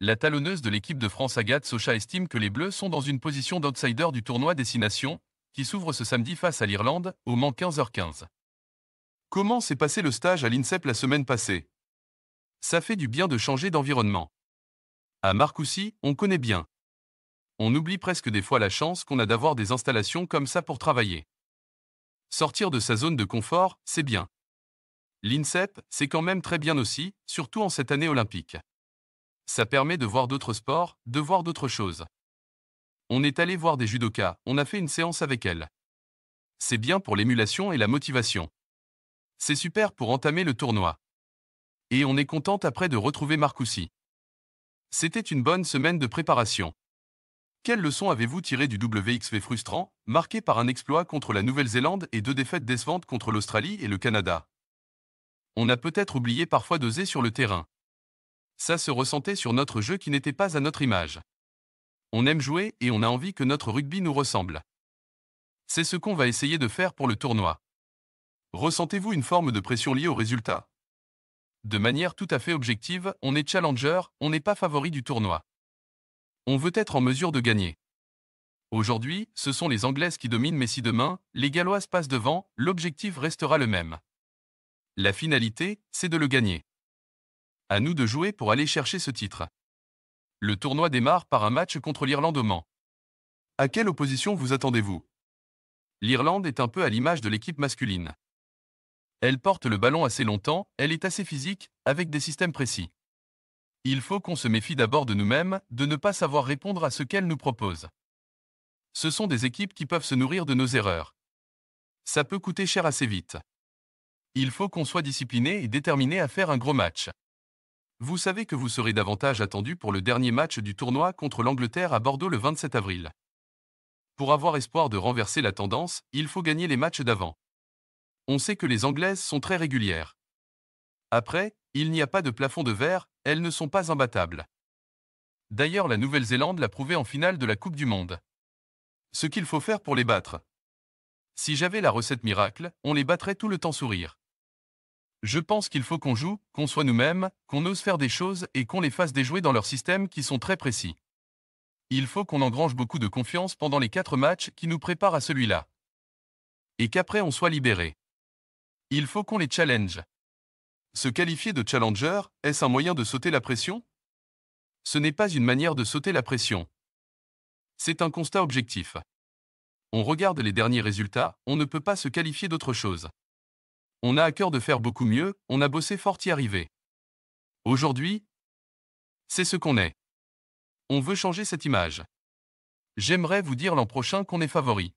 La talonneuse de l'équipe de France Agathe Socha estime que les Bleus sont dans une position d'outsider du tournoi Destination, qui s'ouvre ce samedi face à l'Irlande, au Mans 15h15. Comment s'est passé le stage à l'INSEP la semaine passée Ça fait du bien de changer d'environnement. À Marcoussis, on connaît bien. On oublie presque des fois la chance qu'on a d'avoir des installations comme ça pour travailler. Sortir de sa zone de confort, c'est bien. L'INSEP, c'est quand même très bien aussi, surtout en cette année olympique. Ça permet de voir d'autres sports, de voir d'autres choses. On est allé voir des judokas, on a fait une séance avec elles. C'est bien pour l'émulation et la motivation. C'est super pour entamer le tournoi. Et on est content après de retrouver Marcoussi. C'était une bonne semaine de préparation. Quelle leçon avez-vous tiré du WXV frustrant, marqué par un exploit contre la Nouvelle-Zélande et deux défaites décevantes contre l'Australie et le Canada On a peut-être oublié parfois d'oser sur le terrain. Ça se ressentait sur notre jeu qui n'était pas à notre image. On aime jouer et on a envie que notre rugby nous ressemble. C'est ce qu'on va essayer de faire pour le tournoi. Ressentez-vous une forme de pression liée au résultat De manière tout à fait objective, on est challenger, on n'est pas favori du tournoi. On veut être en mesure de gagner. Aujourd'hui, ce sont les Anglaises qui dominent, mais si demain, les Galloises passent devant, l'objectif restera le même. La finalité, c'est de le gagner. À nous de jouer pour aller chercher ce titre. Le tournoi démarre par un match contre l'Irlande au Mans. À quelle opposition vous attendez-vous L'Irlande est un peu à l'image de l'équipe masculine. Elle porte le ballon assez longtemps, elle est assez physique, avec des systèmes précis. Il faut qu'on se méfie d'abord de nous-mêmes, de ne pas savoir répondre à ce qu'elle nous propose. Ce sont des équipes qui peuvent se nourrir de nos erreurs. Ça peut coûter cher assez vite. Il faut qu'on soit discipliné et déterminé à faire un gros match. Vous savez que vous serez davantage attendu pour le dernier match du tournoi contre l'Angleterre à Bordeaux le 27 avril. Pour avoir espoir de renverser la tendance, il faut gagner les matchs d'avant. On sait que les Anglaises sont très régulières. Après, il n'y a pas de plafond de verre, elles ne sont pas imbattables. D'ailleurs, la Nouvelle-Zélande l'a prouvé en finale de la Coupe du Monde. Ce qu'il faut faire pour les battre. Si j'avais la recette miracle, on les battrait tout le temps sourire. Je pense qu'il faut qu'on joue, qu'on soit nous-mêmes, qu'on ose faire des choses et qu'on les fasse déjouer dans leurs systèmes qui sont très précis. Il faut qu'on engrange beaucoup de confiance pendant les quatre matchs qui nous préparent à celui-là. Et qu'après on soit libéré. Il faut qu'on les challenge. Se qualifier de challenger, est-ce un moyen de sauter la pression Ce n'est pas une manière de sauter la pression. C'est un constat objectif. On regarde les derniers résultats, on ne peut pas se qualifier d'autre chose. On a à cœur de faire beaucoup mieux, on a bossé fort y arriver. Aujourd'hui, c'est ce qu'on est. On veut changer cette image. J'aimerais vous dire l'an prochain qu'on est favori.